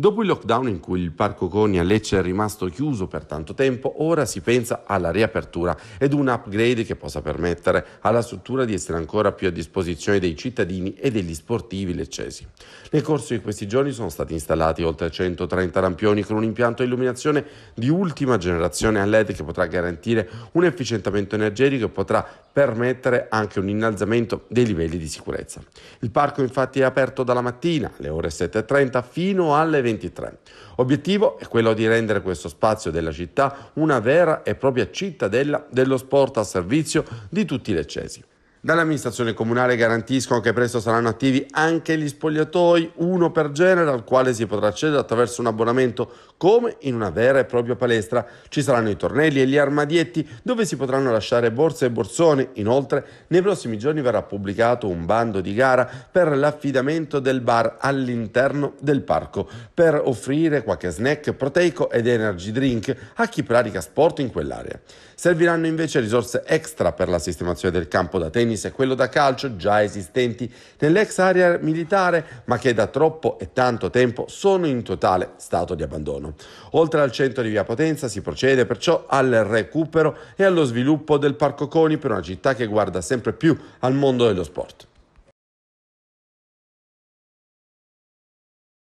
Dopo il lockdown in cui il Parco Coni a Lecce è rimasto chiuso per tanto tempo, ora si pensa alla riapertura ed un upgrade che possa permettere alla struttura di essere ancora più a disposizione dei cittadini e degli sportivi leccesi. Nel corso di questi giorni sono stati installati oltre 130 lampioni con un impianto a illuminazione di ultima generazione a LED che potrà garantire un efficientamento energetico e potrà permettere anche un innalzamento dei livelli di sicurezza. Il parco infatti è aperto dalla mattina alle ore 7.30 fino alle 20.00. 2023. Obiettivo è quello di rendere questo spazio della città una vera e propria cittadella dello sport a servizio di tutti i leccesi. Dall'amministrazione comunale garantiscono che presto saranno attivi anche gli spogliatoi, uno per genere, al quale si potrà accedere attraverso un abbonamento, come in una vera e propria palestra. Ci saranno i tornelli e gli armadietti dove si potranno lasciare borse e borsoni. Inoltre, nei prossimi giorni verrà pubblicato un bando di gara per l'affidamento del bar all'interno del parco, per offrire qualche snack proteico ed energy drink a chi pratica sport in quell'area. Serviranno invece risorse extra per la sistemazione del campo da tennis tennis e quello da calcio già esistenti nell'ex area militare ma che da troppo e tanto tempo sono in totale stato di abbandono. Oltre al centro di Via Potenza si procede perciò al recupero e allo sviluppo del Parco Coni per una città che guarda sempre più al mondo dello sport.